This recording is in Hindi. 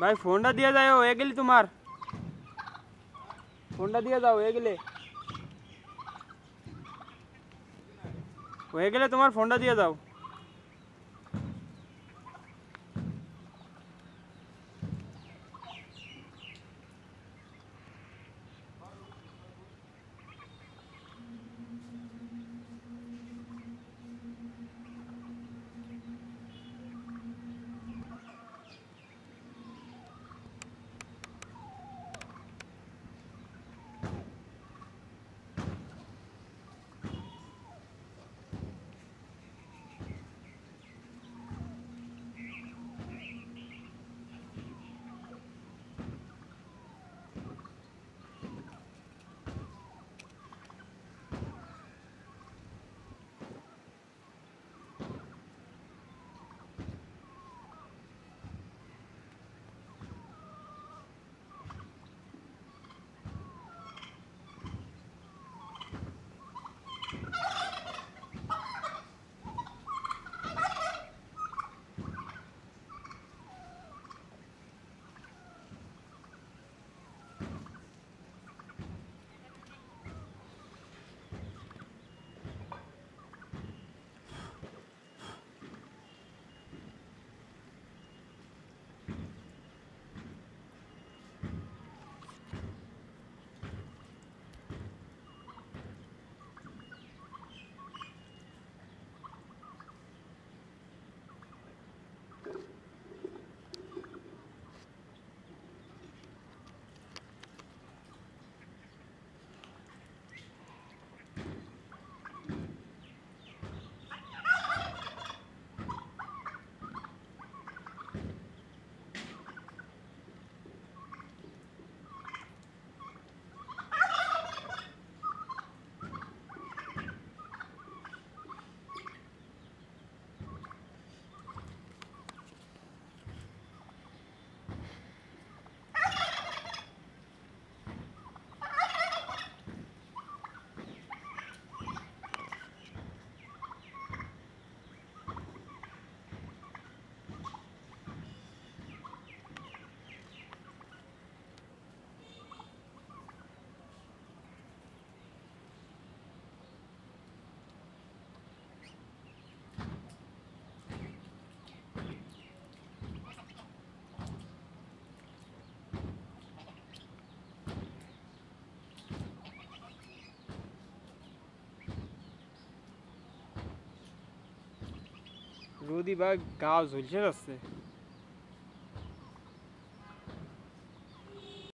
भाई फोंडा दिया जाओ एक तुम्हार फोंडा दिया जाओ एक गिले एक तुम्हार फोंडा दिया जाओ রুদি বা গা ঝুলছে যাচ্ছে